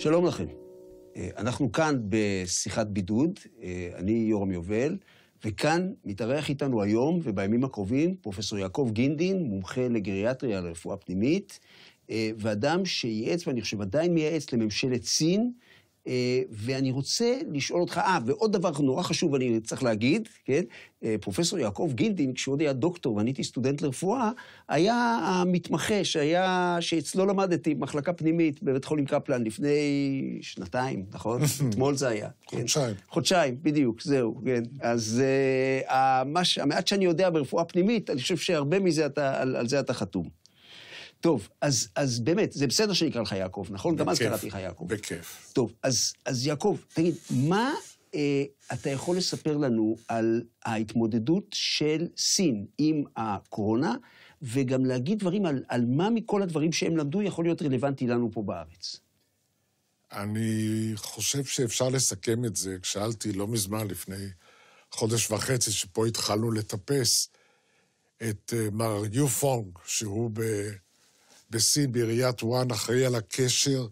שלום לכם. אה, אנחנו כאן בשיחת בידוד, אה, אני יורם יובל, וכאן מתארח איתנו היום ובימים הקרובים פרופ' יעקב גינדין, מומחה לגריאטריה לרפואה פנימית, אה, ואדם שייעץ, ואני חושב עדיין מייעץ לממשלת סין, אה, ואני רוצה לשאול אותך, אה, ועוד דבר נורא חשוב אני צריך להגיד, כן? אה, פרופסור יעקב גינדין, כשהוא עוד היה דוקטור ואני הייתי סטודנט לרפואה, היה המתמחה שהיה, שאצלו למדתי במחלקה פנימית בבית חולים קפלן לפני שנתיים, נכון? אתמול זה היה. כן? חודשיים. חודשיים, בדיוק, זהו, כן. אז uh, אה, המש, המעט שאני יודע ברפואה פנימית, אני חושב שהרבה מזה אתה, על, על זה אתה חתום. טוב, אז, אז באמת, זה בסדר שנקרא לך יעקב, נכון? בכיף, גם אז קראתי לך יעקב. בכיף. טוב, אז, אז יעקב, תגיד, מה אה, אתה יכול לספר לנו על ההתמודדות של סין עם הקורונה, וגם להגיד דברים על, על מה מכל הדברים שהם למדו יכול להיות רלוונטי לנו פה בארץ? אני חושב שאפשר לסכם את זה. שאלתי לא מזמן, לפני חודש וחצי, שפה התחלנו לטפס, את אה, מר יו פונג, שהוא ב... בסין, בעיריית וואן, אחראי על הקשר.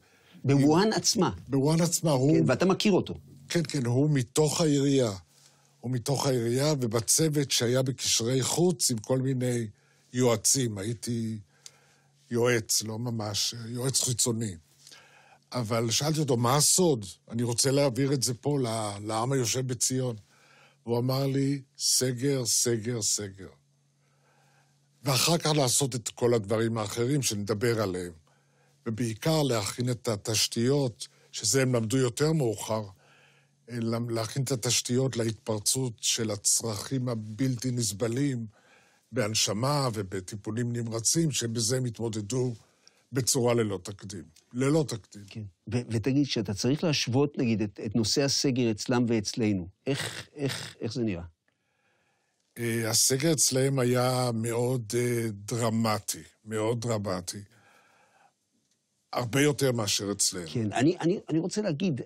בוואן עם... עצמה. בוואן עצמה, הוא... כן, ואתה מכיר אותו. כן, כן, הוא מתוך העירייה. הוא מתוך העירייה ובצוות שהיה בקשרי חוץ עם כל מיני יועצים. הייתי יועץ, לא ממש, יועץ חיצוני. אבל שאלתי אותו, מה הסוד? אני רוצה להעביר את זה פה לעם היושב בציון. והוא אמר לי, סגר, סגר, סגר. ואחר כך לעשות את כל הדברים האחרים שנדבר עליהם. ובעיקר להכין את התשתיות, שזה הם למדו יותר מאוחר, אה, להכין את התשתיות להתפרצות של הצרכים הבלתי נסבלים בהנשמה ובטיפולים נמרצים, שבזה הם התמודדו בצורה ללא תקדים. ללא תקדים. כן. ו- ותגיד, שאתה צריך להשוות, נגיד, את, את נושא הסגר אצלם ואצלנו, איך, איך, איך זה נראה? אה, הסגר אצלהם היה מאוד אה, דרמטי, מאוד דרמטי. הרבה יותר מאשר אצלנו. כן, אני, אני, אני רוצה להגיד,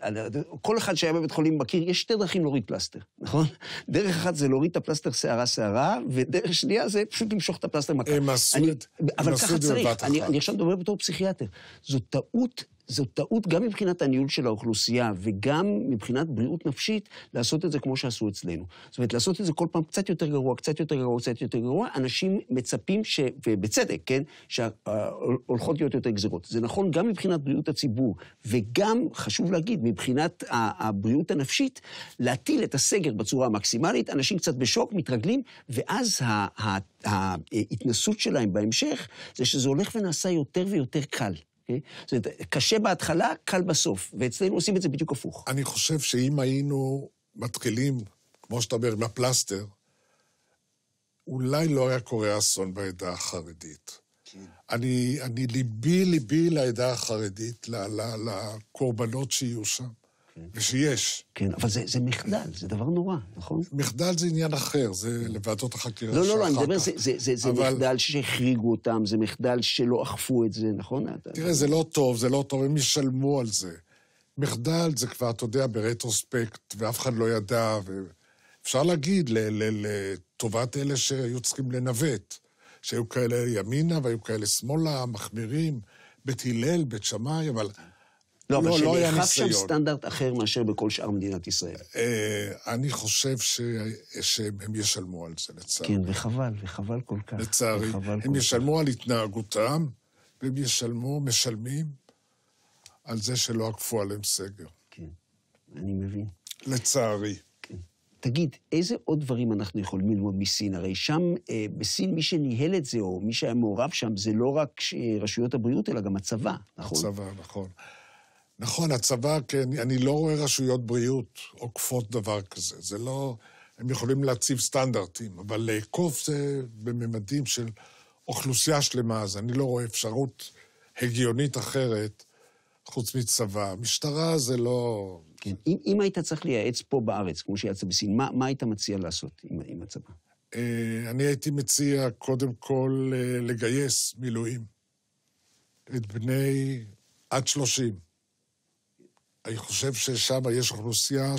כל אחד שהיה בבית חולים מכיר, יש שתי דרכים להוריד פלסטר, נכון? דרך אחת זה להוריד את הפלסטר שערה-שערה, ודרך שנייה זה פשוט למשוך את הפלסטר מכה. הם עשו את זה בבת אחת. אבל ככה צריך, אני, אני עכשיו מדבר בתור פסיכיאטר. זו טעות זו טעות גם מבחינת הניהול של האוכלוסייה וגם מבחינת בריאות נפשית לעשות את זה כמו שעשו אצלנו. זאת אומרת, לעשות את זה כל פעם קצת יותר גרוע, קצת יותר גרוע, קצת יותר גרוע, אנשים מצפים, ש... ובצדק, כן, שהולכות להיות יותר גזרות. זה נכון גם מבחינת בריאות הציבור, וגם, חשוב להגיד, מבחינת הבריאות הנפשית, להטיל את הסגר בצורה המקסימלית, אנשים קצת בשוק, מתרגלים, ואז ההתנסות שלהם בהמשך זה שזה הולך ונעשה יותר ויותר קל. אוקיי? זאת אומרת, קשה בהתחלה, קל בסוף, ואצלנו עושים את זה בדיוק הפוך. אני חושב שאם היינו מתחילים, כמו שאתה אומר, עם הפלסטר, אולי לא היה קורה אסון בעדה החרדית. כן. אני, אני ליבי, ליבי לעדה החרדית, לקורבנות שיהיו שם. ושיש. כן, אבל זה, זה מחדל, זה דבר נורא, נכון? מחדל זה עניין אחר, זה לוועדות החקירה לא, לא, לא, אני מדבר, זה, זה, זה, זה אבל... מחדל שהחריגו אותם, זה מחדל שלא אכפו את זה, נכון? תראה, אתה... זה לא טוב, זה לא טוב, הם ישלמו על זה. מחדל זה כבר, אתה יודע, ברטרוספקט, ואף אחד לא ידע, ואפשר להגיד, לטובת אלה שהיו צריכים לנווט, שהיו כאלה ימינה והיו כאלה שמאלה, מחמירים, בית הלל, בית שמאי, אבל... לא, לא, אבל לא שנאכף שם סטנדרט אחר מאשר בכל שאר מדינת ישראל. אה, אני חושב ש... שהם ישלמו על זה, לצערי. כן, וחבל, וחבל כל כך. לצערי. הם ישלמו כך. על התנהגותם, והם ישלמו, משלמים, על זה שלא עקפו עליהם סגר. כן, אני מבין. לצערי. כן. תגיד, איזה עוד דברים אנחנו יכולים ללמוד מסין? הרי שם, אה, בסין, מי שניהל את זה, או מי שהיה מעורב שם, זה לא רק אה, רשויות הבריאות, אלא גם הצבא, נכון? הצבא, נכון. נכון, הצבא, כן, אני לא רואה רשויות בריאות עוקפות דבר כזה. זה לא... הם יכולים להציב סטנדרטים, אבל לאכוף זה בממדים של אוכלוסייה שלמה, אז אני לא רואה אפשרות הגיונית אחרת חוץ מצבא. משטרה זה לא... כן. אם, אם היית צריך לייעץ פה בארץ, כמו שייעצת בסין, מה, מה היית מציע לעשות עם, עם הצבא? אה, אני הייתי מציע קודם כל אה, לגייס מילואים את בני עד 30. אני חושב ששם יש אוכלוסייה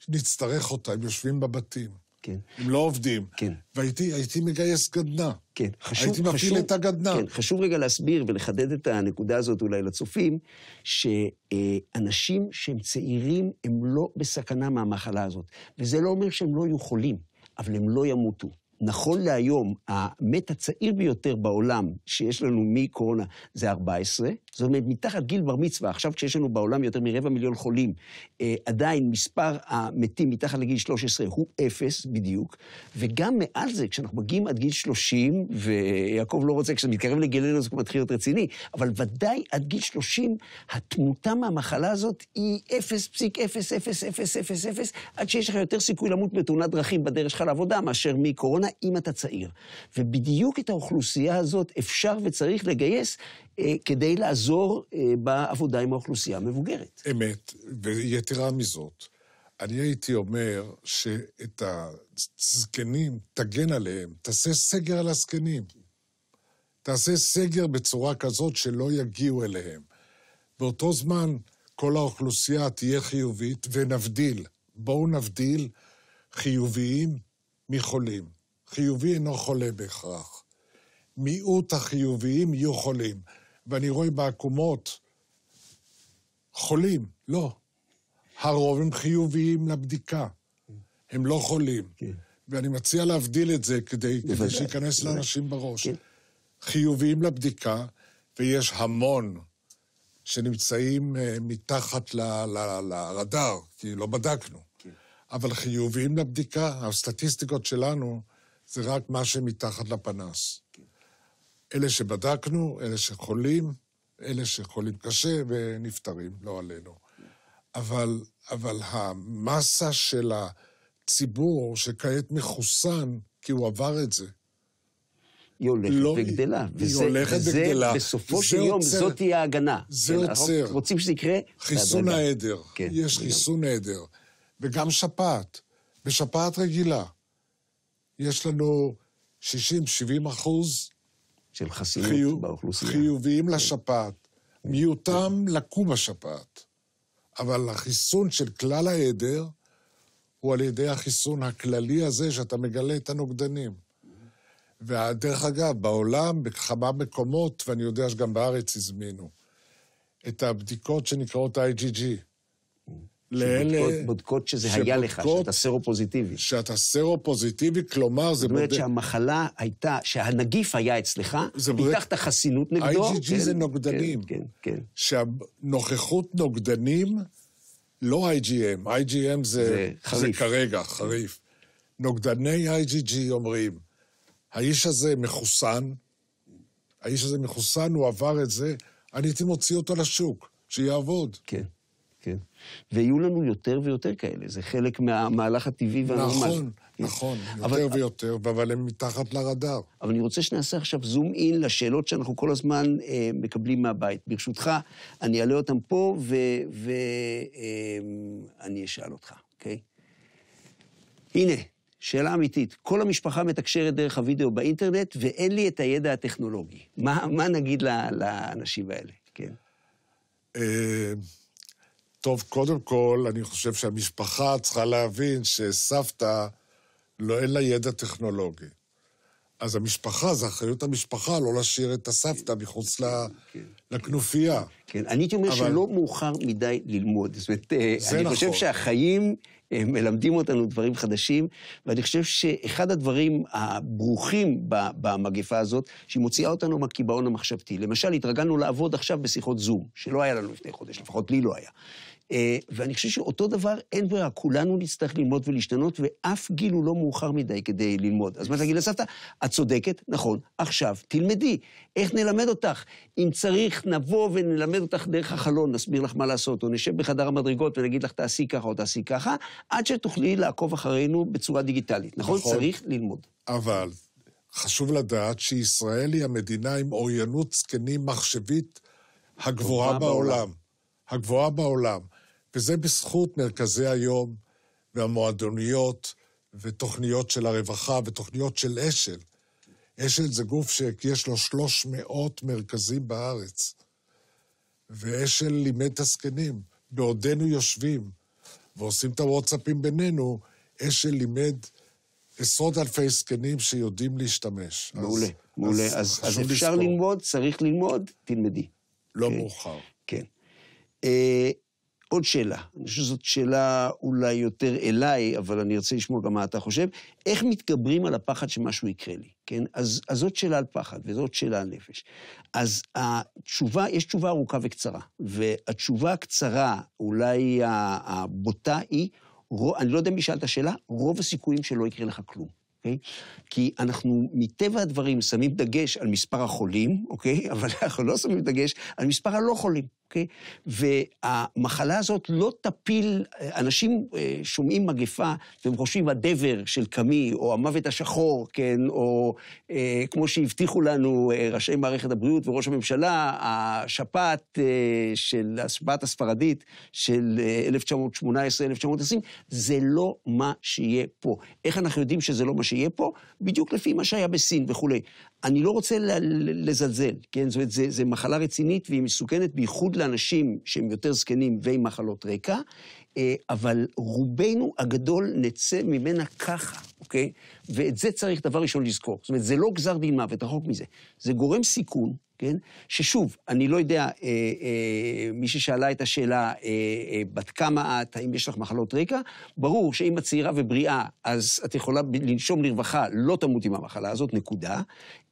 שנצטרך אותה, הם יושבים בבתים. כן. הם לא עובדים. כן. והייתי הייתי מגייס גדנ"ע. כן, חשוב... הייתי מפעיל את הגדנ"ע. כן, חשוב רגע להסביר ולחדד את הנקודה הזאת אולי לצופים, שאנשים שהם צעירים, הם לא בסכנה מהמחלה הזאת. וזה לא אומר שהם לא יהיו חולים, אבל הם לא ימותו. נכון להיום, המת הצעיר ביותר בעולם שיש לנו מקורונה זה 14, זאת אומרת, מתחת גיל בר מצווה, עכשיו כשיש לנו בעולם יותר מרבע מיליון חולים, אה, עדיין מספר המתים מתחת לגיל 13 הוא אפס בדיוק, וגם מעל זה, כשאנחנו מגיעים עד גיל 30, ויעקב לא רוצה, כשזה מתקרב לגילנו זה כבר מתחיל להיות רציני, אבל ודאי עד גיל 30, התמותה מהמחלה הזאת היא 0.00000, עד שיש לך יותר סיכוי למות בתאונת דרכים בדרך שלך לעבודה מאשר מקורונה. אם אתה צעיר. ובדיוק את האוכלוסייה הזאת אפשר וצריך לגייס אה, כדי לעזור אה, בעבודה עם האוכלוסייה המבוגרת. אמת, ויתרה מזאת, אני הייתי אומר שאת הזקנים, תגן עליהם, תעשה סגר על הזקנים. תעשה סגר בצורה כזאת שלא יגיעו אליהם. באותו זמן כל האוכלוסייה תהיה חיובית, ונבדיל. בואו נבדיל חיוביים מחולים. חיובי אינו חולה בהכרח. מיעוט החיוביים יהיו חולים. ואני רואה בעקומות חולים, לא. הרוב הם חיוביים לבדיקה, הם לא חולים. כן. ואני מציע להבדיל את זה כדי, כדי שייכנס לאנשים בראש. כן. חיוביים לבדיקה, ויש המון שנמצאים אה, מתחת לרדאר, כי לא בדקנו. כן. אבל חיוביים לבדיקה, הסטטיסטיקות שלנו, זה רק מה שמתחת לפנס. כן. אלה שבדקנו, אלה שחולים, אלה שחולים קשה ונפטרים, לא עלינו. אבל, אבל המסה של הציבור שכעת מחוסן, כי הוא עבר את זה, היא הולכת לא, וגדלה. היא וזה, הולכת וזה, וגדלה. בסופו של יום יוצר, זאת תהיה ההגנה. זה כן, עוצר. אנחנו רוצים שזה יקרה. חיסון העדר. כן, יש וגם. חיסון העדר. וגם שפעת. בשפעת רגילה. יש לנו 60-70 אחוז... של חסינות חיוב, באוכלוסייה. חיוביים כן. לשפעת. מיעוטם לקו בשפעת. אבל החיסון של כלל העדר הוא על ידי החיסון הכללי הזה שאתה מגלה את הנוגדנים. ודרך אגב, בעולם, בכמה מקומות, ואני יודע שגם בארץ הזמינו, את הבדיקות שנקראות IgG. לאלה... שבודקות שזה שבודקות היה לך, שאתה סרו-פוזיטיבי. שאתה סרו-פוזיטיבי, כלומר זה בודק... זאת אומרת שהמחלה הייתה, שהנגיף היה אצלך, פיתחת חסינות נגדו. IgG כן, זה נוגדנים. כן, כן. כן. שהנוכחות נוגדנים, לא IgM, IgM זה, זה, זה כרגע, חריף. נוגדני IgG אומרים, האיש הזה מחוסן, האיש הזה מחוסן, הוא עבר את זה, אני הייתי מוציא אותו לשוק, שיעבוד. כן. כן. ויהיו לנו יותר ויותר כאלה, זה חלק מהמהלך הטבעי והנורמלי. נכון, כן. נכון, אבל, יותר ויותר, אבל הם מתחת לרדאר. אבל אני רוצה שנעשה עכשיו זום אין לשאלות שאנחנו כל הזמן אה, מקבלים מהבית. ברשותך, אני אעלה אותן פה ואני אה, אשאל אותך, אוקיי? הנה, שאלה אמיתית. כל המשפחה מתקשרת דרך הוידאו באינטרנט, ואין לי את הידע הטכנולוגי. מה, מה נגיד לאנשים האלה? כן. אה, טוב, קודם כל, אני חושב שהמשפחה צריכה להבין שסבתא, לא, אין לה ידע טכנולוגי. אז המשפחה, זו אחריות המשפחה לא להשאיר את הסבתא מחוץ כן, ל... כן, לכנופיה. כן, אני הייתי אומר אבל... שלא מאוחר מדי ללמוד. זאת אומרת, אה, אני נכון. חושב שהחיים אה, מלמדים אותנו דברים חדשים, ואני חושב שאחד הדברים הברוכים במגפה הזאת, שהיא מוציאה אותנו מהקיבעון המחשבתי. למשל, התרגלנו לעבוד עכשיו בשיחות זום, שלא היה לנו לפני חודש, לפחות לי לא היה. אה, ואני חושב שאותו דבר, אין ברירה, כולנו נצטרך ללמוד ולהשתנות, ואף גיל הוא לא מאוחר מדי כדי ללמוד. אז מה תגיד לסבתא? את צודקת, נכון, עכשיו תלמדי. איך נלמד אותך? אם צריך, נבוא ונלמד אותך דרך החלון, נסביר לך מה לעשות, או נשב בחדר המדרגות ונגיד לך, תעשי ככה או תעשי ככה, עד שתוכלי לעקוב אחרינו בצורה דיגיטלית. נכון? נכון. צריך ללמוד. אבל חשוב לדעת שישראל היא המדינה עם אוריינות זקנים מחשבית הגבוהה בעולם. בעולם. הגבוהה בעולם. וזה בזכות מרכזי היום והמועדוניות ותוכניות של הרווחה ותוכניות של אשל. אשל זה גוף שיש לו 300 מרכזים בארץ, ואשל לימד את הזקנים. בעודנו יושבים ועושים את הוואטסאפים בינינו, אשל לימד עשרות אלפי זקנים שיודעים להשתמש. מעולה, אז, מעולה. אז, אז, אז אפשר לספור. ללמוד, צריך ללמוד, תלמדי. לא okay. כן, מאוחר. כן. Okay. אה, uh, עוד שאלה, אני חושב שזאת שאלה אולי יותר אליי, אבל אני ארצה לשמוע גם מה אתה חושב. איך מתגברים על הפחד שמשהו יקרה לי, כן? אז, אז זאת שאלה על פחד, וזאת שאלה על נפש. אז התשובה, יש תשובה ארוכה וקצרה, והתשובה הקצרה, אולי הבוטה, היא, אני לא יודע אם שאל את השאלה, רוב הסיכויים שלא יקרה לך כלום. אוקיי? כי אנחנו מטבע הדברים שמים דגש על מספר החולים, אוקיי? אבל אנחנו לא שמים דגש על מספר הלא חולים, אוקיי? והמחלה הזאת לא תפיל, אה, אנשים אה, שומעים מגפה והם חושבים הדבר של קמי, או המוות השחור, כן? או אה, כמו שהבטיחו לנו אה, ראשי מערכת הבריאות וראש הממשלה, השפעת אה, של, השפעת הספרדית של 1918-1920, זה לא מה שיהיה פה. איך אנחנו יודעים שזה לא מה שיהיה פה, בדיוק לפי מה שהיה בסין וכולי. אני לא רוצה לזלזל, כן? זאת אומרת, זו, מחלה רצינית והיא מסוכנת בייחוד לאנשים שהם יותר זקנים ועם מחלות רקע, אה, אבל רובנו הגדול נצא ממנה ככה, אוקיי? ואת זה צריך דבר ראשון לזכור. זאת אומרת, זה לא גזר דין מוות, רחוק מזה. זה גורם סיכון. כן? ששוב, אני לא יודע, אה, אה, מי ששאלה את השאלה, אה, אה, בת כמה את, האם יש לך מחלות רקע, ברור שאם את צעירה ובריאה, אז את יכולה לנשום לרווחה, לא תמות עם המחלה הזאת, נקודה.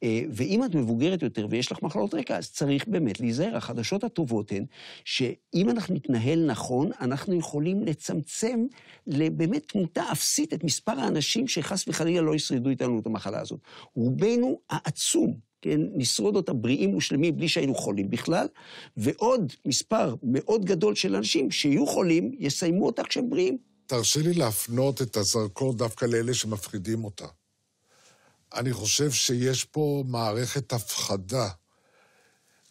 אה, ואם את מבוגרת יותר ויש לך מחלות רקע, אז צריך באמת להיזהר. החדשות הטובות הן שאם אנחנו נתנהל נכון, אנחנו יכולים לצמצם לבאמת תמותה אפסית את מספר האנשים שחס וחלילה לא ישרדו איתנו את המחלה הזאת. רובנו העצום. כן, נשרוד אותה בריאים ושלמים בלי שהיינו חולים בכלל, ועוד מספר מאוד גדול של אנשים שיהיו חולים, יסיימו אותה כשהם בריאים. תרשה לי להפנות את הזרקור דווקא לאלה שמפחידים אותה. אני חושב שיש פה מערכת הפחדה.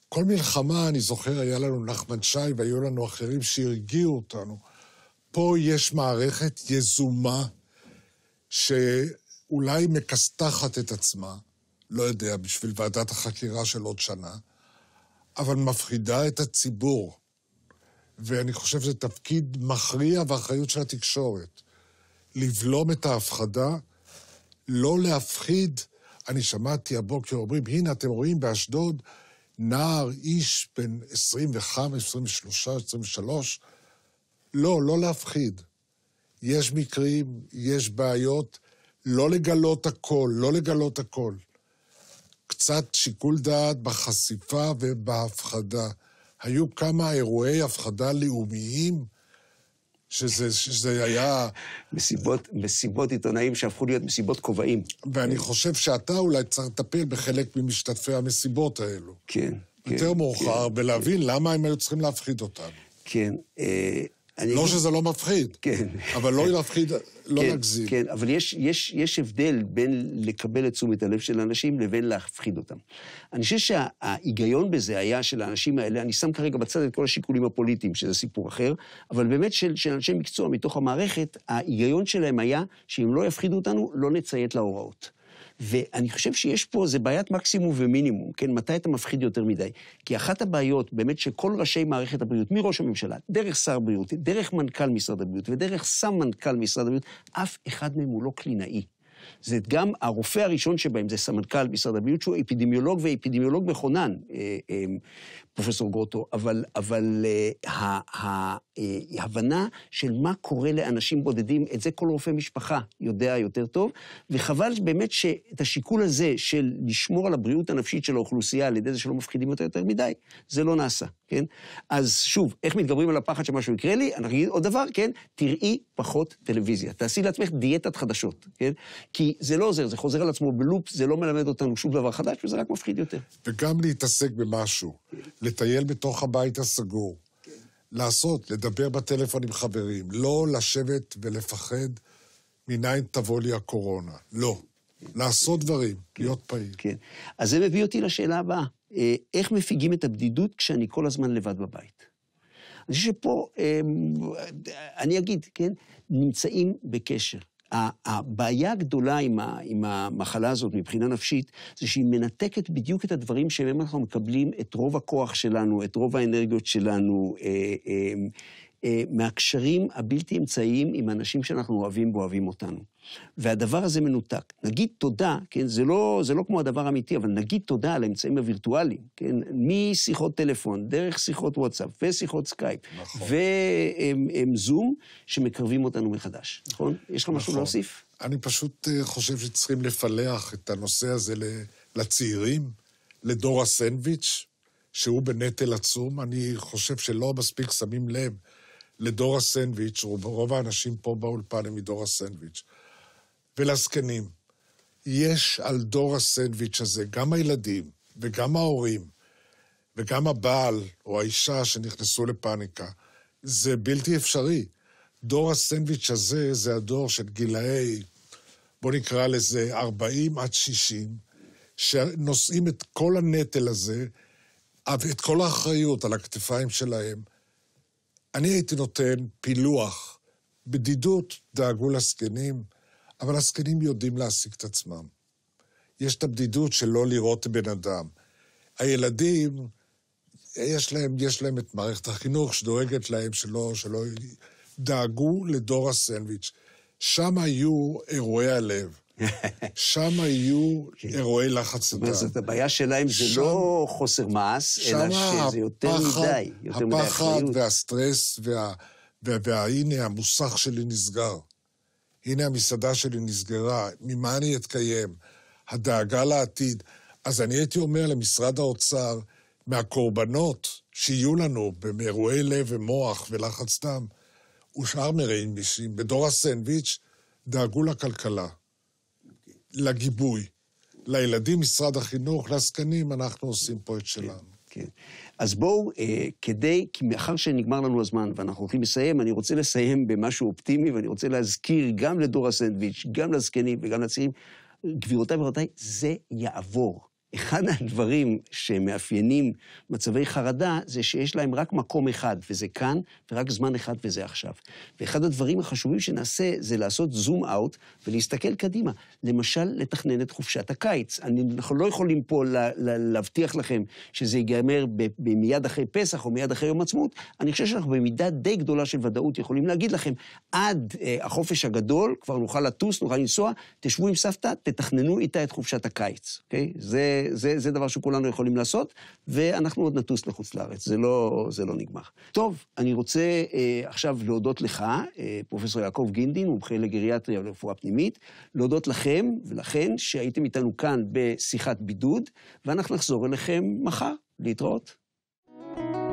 כל מלחמה, אני זוכר, היה לנו נחמן שי והיו לנו אחרים שהרגיעו אותנו. פה יש מערכת יזומה שאולי מכסתחת את עצמה, לא יודע, בשביל ועדת החקירה של עוד שנה, אבל מפחידה את הציבור. ואני חושב שזה תפקיד מכריע ואחריות של התקשורת. לבלום את ההפחדה, לא להפחיד. אני שמעתי הבוקר אומרים, הנה, אתם רואים באשדוד נער, איש בן 25, 23, 23. לא, לא להפחיד. יש מקרים, יש בעיות, לא לגלות הכל, לא לגלות הכל. קצת שיקול דעת בחשיפה ובהפחדה. היו כמה אירועי הפחדה לאומיים, שזה, שזה היה... מסיבות, מסיבות עיתונאים שהפכו להיות מסיבות כובעים. ואני חושב שאתה אולי צריך לטפל בחלק ממשתתפי המסיבות האלו. כן. כן יותר כן, מאוחר, כן, ולהבין כן. למה הם היו צריכים להפחיד אותנו. כן. אה, אני... לא שזה לא מפחיד. כן. אבל לא להפחיד, לא כן, נגזים. כן, אבל יש, יש, יש הבדל בין לקבל את תשומת הלב של אנשים לבין להפחיד אותם. אני חושב שההיגיון שה- בזה היה של האנשים האלה, אני שם כרגע בצד את כל השיקולים הפוליטיים, שזה סיפור אחר, אבל באמת של, של אנשי מקצוע מתוך המערכת, ההיגיון שלהם היה שאם לא יפחידו אותנו, לא נציית להוראות. ואני חושב שיש פה, זה בעיית מקסימום ומינימום, כן? מתי אתה מפחיד יותר מדי? כי אחת הבעיות, באמת, שכל ראשי מערכת הבריאות, מראש הממשלה, דרך שר הבריאות, דרך מנכ"ל משרד הבריאות ודרך סמנכ"ל משרד הבריאות, אף אחד מהם הוא לא קלינאי. זה גם הרופא הראשון שבהם, זה סמנכ"ל משרד הבריאות, שהוא אפידמיולוג ואפידמיולוג מכונן, אה, אה, פרופסור גרוטו, אבל, אבל אה, ההבנה של מה קורה לאנשים בודדים, את זה כל רופא משפחה יודע יותר טוב, וחבל באמת שאת השיקול הזה של לשמור על הבריאות הנפשית של האוכלוסייה על ידי זה שלא מפחידים אותה יותר מדי, זה לא נעשה, כן? אז שוב, איך מתגברים על הפחד שמשהו יקרה לי? אני אגיד עוד דבר, כן? תראי פחות טלוויזיה. תעשי לעצמך דיאטת חדשות, כן? כי זה לא עוזר, זה חוזר על עצמו בלופ, זה לא מלמד אותנו שום דבר חדש, וזה רק מפחיד יותר. וגם להתעסק במשהו, לטייל בתוך הבית הסגור, לעשות, לדבר בטלפון עם חברים, לא לשבת ולפחד מניין תבוא לי הקורונה. לא. לעשות דברים, כן, להיות פעיל. כן. אז זה מביא אותי לשאלה הבאה. אה, איך מפיגים את הבדידות כשאני כל הזמן לבד בבית? אני חושב שפה, אמ, אני אגיד, כן, נמצאים בקשר. הבעיה הגדולה עם, ה, עם המחלה הזאת מבחינה נפשית, זה שהיא מנתקת בדיוק את הדברים שמהם אנחנו מקבלים את רוב הכוח שלנו, את רוב האנרגיות שלנו. אה, אה, אה, מהקשרים הבלתי אמצעיים עם אנשים שאנחנו אוהבים ואוהבים אותנו. והדבר הזה מנותק. נגיד תודה, כן, זה לא, זה לא כמו הדבר האמיתי, אבל נגיד תודה על האמצעים הווירטואליים, כן, משיחות טלפון, דרך שיחות וואטסאפ ושיחות סקייפ, נכון. וזום, שמקרבים אותנו מחדש, נכון? נכון? יש לך משהו נכון. להוסיף? אני פשוט אה, חושב שצריכים לפלח את הנושא הזה לצעירים, לדור הסנדוויץ', שהוא בנטל עצום. אני חושב שלא מספיק שמים לב לדור הסנדוויץ', רוב רוב האנשים פה באולפן הם מדור הסנדוויץ', ולזקנים. יש על דור הסנדוויץ' הזה גם הילדים וגם ההורים וגם הבעל או האישה שנכנסו לפאניקה. זה בלתי אפשרי. דור הסנדוויץ' הזה זה הדור של גילאי, בוא נקרא לזה 40 עד 60, שנושאים את כל הנטל הזה, את כל האחריות על הכתפיים שלהם, אני הייתי נותן פילוח. בדידות דאגו לזקנים, אבל הזקנים יודעים להשיג את עצמם. יש את הבדידות של לא לראות בן אדם. הילדים, יש להם, יש להם את מערכת החינוך שדואגת להם שלא, שלא... דאגו לדור הסנדוויץ'. שם היו אירועי הלב. שם יהיו כן. אירועי לחץ הדם. זאת הבעיה שלהם זה לא חוסר מעש, אלא שזה יותר מדי, יותר הפחד והסטרס, וה, והנה המוסך שלי נסגר. הנה המסעדה שלי נסגרה, ממה אני אתקיים? הדאגה לעתיד. אז אני הייתי אומר למשרד האוצר, מהקורבנות שיהיו לנו באירועי לב ומוח ולחץ דם, ושאר מרעים בישים, בדור הסנדוויץ', דאגו לכלכלה. לגיבוי. לילדים, משרד החינוך, לעסקנים, אנחנו עושים פה את כן, שלנו. כן. אז בואו, אה, כדי, כי מאחר שנגמר לנו הזמן ואנחנו הולכים לסיים, אני רוצה לסיים במשהו אופטימי, ואני רוצה להזכיר גם לדור הסנדוויץ', גם לזקנים וגם לצעירים, גבירותיי ורבותיי, זה יעבור. אחד הדברים שמאפיינים מצבי חרדה זה שיש להם רק מקום אחד, וזה כאן, ורק זמן אחד, וזה עכשיו. ואחד הדברים החשובים שנעשה זה לעשות זום אאוט ולהסתכל קדימה. למשל, לתכנן את חופשת הקיץ. אני, אנחנו לא יכולים פה לה, לה, להבטיח לכם שזה ייגמר מיד אחרי פסח או מיד אחרי יום עצמות. אני חושב שאנחנו במידה די גדולה של ודאות יכולים להגיד לכם, עד אה, החופש הגדול כבר נוכל לטוס, נוכל לנסוע, תשבו עם סבתא, תתכננו איתה את חופשת הקיץ, אוקיי? Okay? זה... זה, זה, דבר שכולנו יכולים לעשות, ואנחנו עוד נטוס לחוץ לארץ, זה לא, זה לא נגמר. טוב, אני רוצה אה, עכשיו להודות לך, אה, פרופ' יעקב גינדין, מומחה לגריאטריה ולרפואה פנימית, להודות לכם ולכן שהייתם איתנו כאן בשיחת בידוד, ואנחנו נחזור אליכם מחר. להתראות. thank you